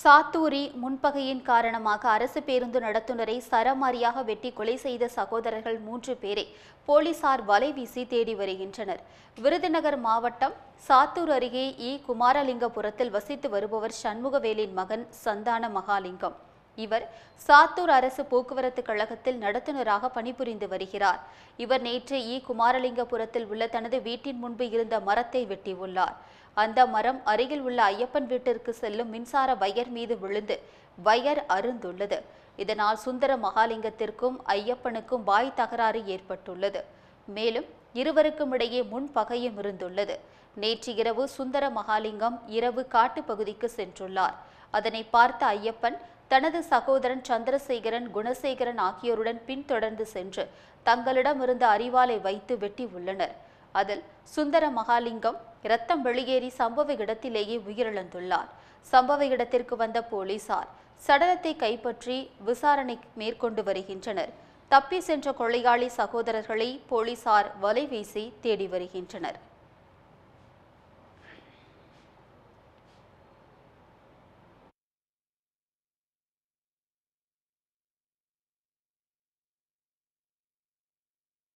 சாத்தூரி முன்பகையின் காரணமாக அரசு பேருந்து நடத்துனரை சரமாரியாக வெட்டி கொலை செய்த சகோதரர்கள் மூன்று பேரை போலீசார் வலை வீசி தேடி வருகின்றனர் விருதுநகர் மாவட்டம் சாத்தூர் அருகே இ குமாரலிங்கபுரத்தில் வசித்து வருபவர் சண்முகவேலின் மகன் சந்தான மகாலிங்கம் இவர் சாத்தூர் அரசு போக்குவரத்து கழகத்தில் நடத்துனராக பணிபுரிந்து வருகிறார் இவர் நேற்று இ குமாரலிங்கபுரத்தில் உள்ள தனது வீட்டின் முன்பு இருந்த மரத்தை வெட்டியுள்ளார் அந்த மரம் அருகில் உள்ள ஐயப்பன் வீட்டிற்கு செல்லும் மின்சார வயர் மீது விழுந்து வயர் அருந்துள்ளது இதனால் சுந்தர மகாலிங்கத்திற்கும் ஐயப்பனுக்கும் வாய் தகராறு ஏற்பட்டுள்ளது மேலும் இருவருக்கும் இடையே முன் பகையும் இருந்துள்ளது நேற்று இரவு சுந்தர மகாலிங்கம் இரவு காட்டு பகுதிக்கு சென்றுள்ளார் அதனை பார்த்த ஐயப்பன் தனது சகோதரன் சந்திரசேகரன் குணசேகரன் ஆகியோருடன் பின்தொடர்ந்து சென்று தங்களிடமிருந்த அறிவாலை வைத்து வெட்டி உள்ளனர் அதில் சுந்தர மகாலிங்கம் இரத்தம் வெளியேறி சம்பவ இடத்திலேயே உயிரிழந்துள்ளார் சம்பவ இடத்திற்கு வந்த போலீசார் சடலத்தை கைப்பற்றி விசாரணை மேற்கொண்டு வருகின்றனர் தப்பி சென்ற கொலையாளி சகோதரர்களை போலீசார் வலை வீசி தேடி வருகின்றனர்